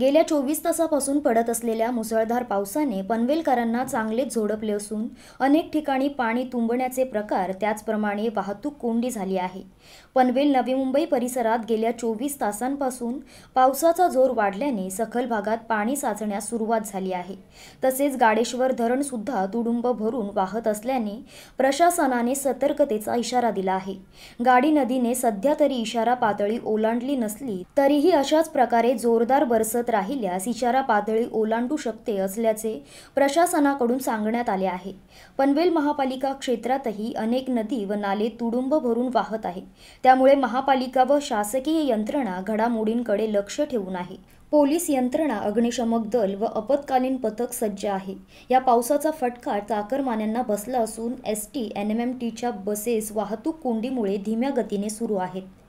गेल्या चोवीस तासापासून पडत असलेल्या मुसळधार पावसाने पनवेलकरांना चांगलेच झोडपले असून अनेक ठिकाणी पाणी तुंबण्याचे प्रकार त्याचप्रमाणे वाहतूक कोंडी झाली आहे पनवेल नवी मुंबई परिसरात गेल्या चोवीस तासांपासून पावसाचा जोर वाढल्याने सखल भागात पाणी साचण्यास सुरुवात झाली आहे तसेच गाडेश्वर धरणसुद्धा तुडुंब भरून वाहत असल्याने प्रशासनाने सतर्कतेचा इशारा दिला आहे गाडी नदीने सध्या तरी इशारा पातळी ओलांडली नसली तरीही अशाच प्रकारे जोरदार बरसत वाजत राहिल्यास इशारा पातळी ओलांडू शकते असल्याचे प्रशासनाकडून सांगण्यात आले आहे पनवेल महापालिका क्षेत्रातही अनेक नदी व नाले तुडुंब भरून वाहत आहे त्यामुळे महापालिका व शासकीय यंत्रणा घडामोडींकडे लक्ष ठेवून आहे पोलीस यंत्रणा अग्निशमक दल व आपत्कालीन पथक सज्ज आहे या पावसाचा फटका चाकरमान्यांना बसला असून S T N M M टीच्या बसेस वाहतूक कोंडीमुळे धीम्या गतीने सुरू आहेत